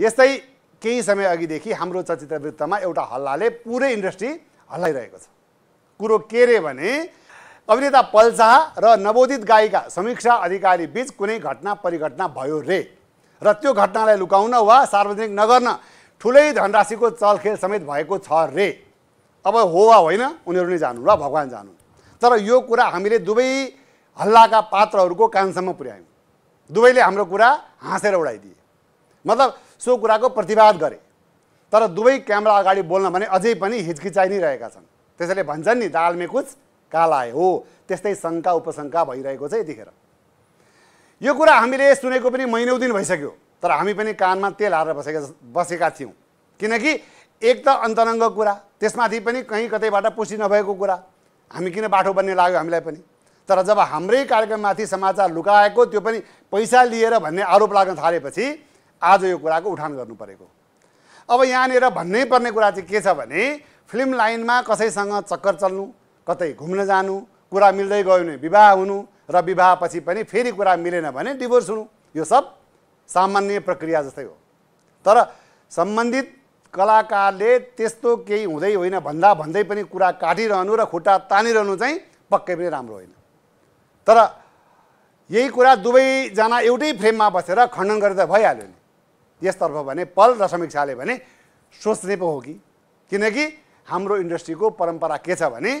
यस्तै केही समय अघिदेखि हाम्रो चलचित्र वृत्तमा एउटा हल्लाले पुरै इन्डस्ट्री हल्लाइरहेको छ कुरो के रे भने अभिनेता पल्सा र नवोदित गायिका समीक्षा अधिकारी बिच कुनै घटना परिघटना भयो रे र त्यो घटनालाई लुकाउन वा सार्वजनिक नगर्न ठुलै धनराशिको चलखेल समेत भएको छ रे अब हो वा होइन उनीहरू नै जानु र भगवान् जानु तर यो कुरा हामीले दुवै हल्लाका पात्रहरूको कानसम्म पुर्यायौँ दुवैले हाम्रो कुरा हाँसेर उडाइदिए मतलब सो कुराको प्रतिवाद गरे तर दुवै क्यामरा अगाडि बोल्न भने अझै पनि हिचकिचाइ नै रहेका छन् त्यसैले भन्छन् नि दालमे कुछ काला हो त्यस्तै शङ्का उपशङ्का भइरहेको छ यतिखेर यो कुरा हामीले सुनेको पनि महिनौ दिन भइसक्यो तर हामी पनि कानमा तेल हालेर बसेका बसेका थियौँ किनकि एक त अन्तरङ्ग कुरा त्यसमाथि पनि कहीँ कतैबाट पुष्टि नभएको कुरा हामी किन बाटो बन्ने लाग्यो हामीलाई पनि तर जब हाम्रै कार्यक्रममाथि समाचार लुकाएको त्यो पनि पैसा लिएर भन्ने आरोप लाग्न थालेपछि आज यो कुराको उठान गर्नु परेको अब यहाँनिर भन्नै पर्ने कुरा चाहिँ के छ भने फिल्म लाइनमा कसैसँग चक्कर चल्नु कतै घुम्न जानु कुरा मिल्दै गयो भने विवाह हुनु र विवाहपछि पनि फेरि कुरा मिलेन भने डिभोर्स हुनु यो सब सामान्य प्रक्रिया जस्तै हो तर सम्बन्धित कलाकारले त्यस्तो केही हुँदै होइन भन्दा भन्दै पनि कुरा काटिरहनु र खुट्टा तानिरहनु चाहिँ पक्कै पनि राम्रो होइन तर यही कुरा दुवैजना एउटै फ्रेममा बसेर खण्डन गरेर त भइहाल्यो नि यसतर्फ भने पल र समीक्षाले भने सोच्ने पो हो कि किनकि हाम्रो इन्डस्ट्रीको परम्परा के छ भने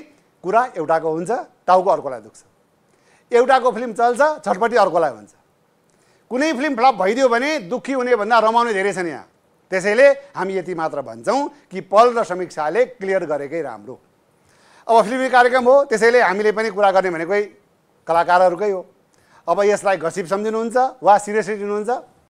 कुरा एउटाको हुन्छ टाउको अर्कोलाई दुख्छ एउटाको फिल्म चल्छ छटपट्टि अर्कोलाई हुन्छ कुनै फिल्म फ्लप भइदियो भने दुःखी हुने भन्दा रमाउने धेरै छन् यहाँ त्यसैले हामी यति मात्र भन्छौँ कि पल र समीक्षाले क्लियर गरेकै राम्रो अब फिल्मी कार्यक्रम हो त्यसैले हामीले पनि कुरा गर्ने भनेकै कलाकारहरूकै हो अब यसलाई घसिप सम्झिनुहुन्छ वा सिरियसली लिनुहुन्छ